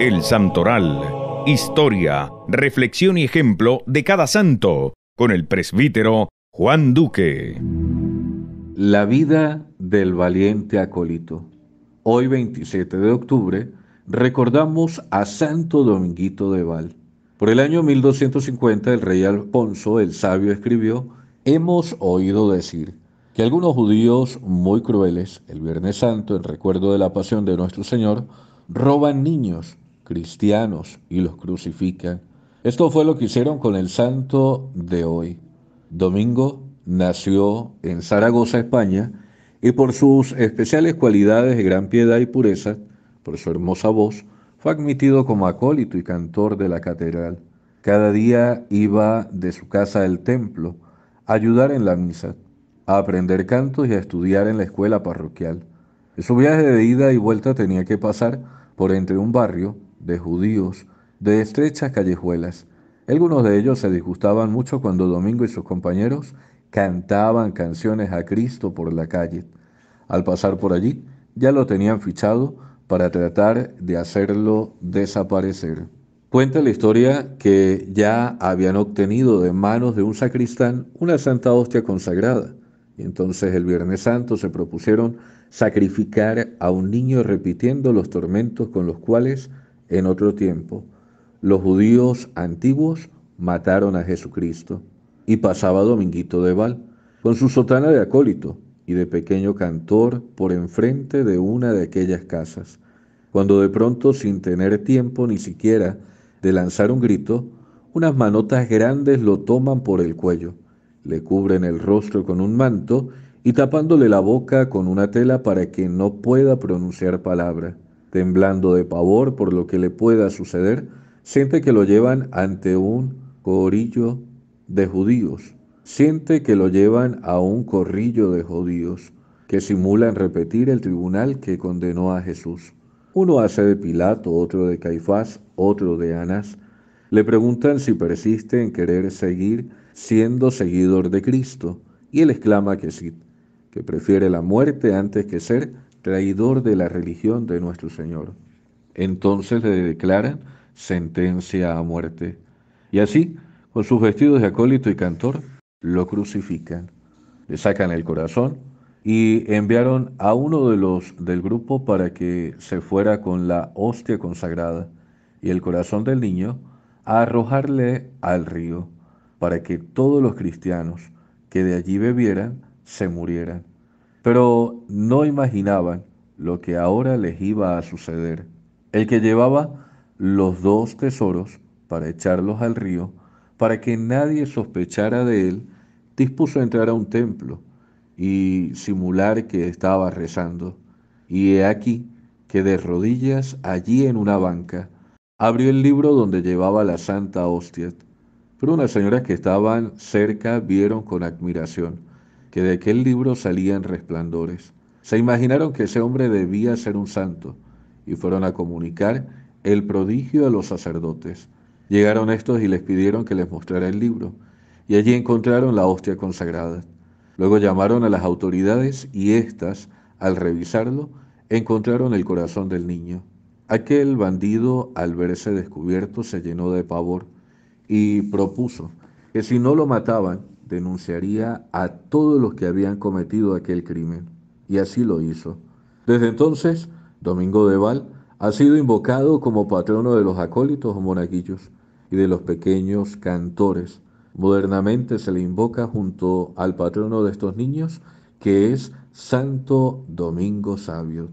El Santoral. Historia, reflexión y ejemplo de cada santo, con el presbítero Juan Duque. La vida del valiente acólito. Hoy 27 de octubre recordamos a Santo Dominguito de Val. Por el año 1250 el rey Alfonso el Sabio escribió, hemos oído decir, que algunos judíos muy crueles, el Viernes Santo, en recuerdo de la pasión de nuestro Señor, roban niños cristianos y los crucifican. Esto fue lo que hicieron con el santo de hoy. Domingo nació en Zaragoza, España, y por sus especiales cualidades de gran piedad y pureza, por su hermosa voz, fue admitido como acólito y cantor de la catedral. Cada día iba de su casa al templo a ayudar en la misa a aprender cantos y a estudiar en la escuela parroquial. En su viaje de ida y vuelta tenía que pasar por entre un barrio de judíos, de estrechas callejuelas. Algunos de ellos se disgustaban mucho cuando Domingo y sus compañeros cantaban canciones a Cristo por la calle. Al pasar por allí, ya lo tenían fichado para tratar de hacerlo desaparecer. Cuenta la historia que ya habían obtenido de manos de un sacristán una santa hostia consagrada, entonces el Viernes Santo se propusieron sacrificar a un niño repitiendo los tormentos con los cuales en otro tiempo los judíos antiguos mataron a Jesucristo. Y pasaba Dominguito de Val con su sotana de acólito y de pequeño cantor por enfrente de una de aquellas casas, cuando de pronto, sin tener tiempo ni siquiera de lanzar un grito, unas manotas grandes lo toman por el cuello le cubren el rostro con un manto y tapándole la boca con una tela para que no pueda pronunciar palabra. Temblando de pavor por lo que le pueda suceder, siente que lo llevan ante un corillo de judíos. Siente que lo llevan a un corrillo de judíos que simulan repetir el tribunal que condenó a Jesús. Uno hace de Pilato, otro de Caifás, otro de Anás. Le preguntan si persiste en querer seguir siendo seguidor de Cristo, y él exclama que sí, que prefiere la muerte antes que ser traidor de la religión de nuestro Señor. Entonces le declaran sentencia a muerte. Y así, con sus vestidos de acólito y cantor, lo crucifican, le sacan el corazón y enviaron a uno de los del grupo para que se fuera con la hostia consagrada y el corazón del niño a arrojarle al río para que todos los cristianos que de allí bebieran se murieran. Pero no imaginaban lo que ahora les iba a suceder. El que llevaba los dos tesoros para echarlos al río, para que nadie sospechara de él, dispuso entrar a un templo y simular que estaba rezando. Y he aquí que de rodillas, allí en una banca, abrió el libro donde llevaba la santa hostia pero unas señoras que estaban cerca vieron con admiración que de aquel libro salían resplandores. Se imaginaron que ese hombre debía ser un santo y fueron a comunicar el prodigio a los sacerdotes. Llegaron estos y les pidieron que les mostrara el libro, y allí encontraron la hostia consagrada. Luego llamaron a las autoridades y éstas, al revisarlo, encontraron el corazón del niño. Aquel bandido, al verse descubierto, se llenó de pavor y propuso que si no lo mataban, denunciaría a todos los que habían cometido aquel crimen. Y así lo hizo. Desde entonces, Domingo de Val ha sido invocado como patrono de los acólitos o monaguillos y de los pequeños cantores. Modernamente se le invoca junto al patrono de estos niños, que es Santo Domingo Sabio.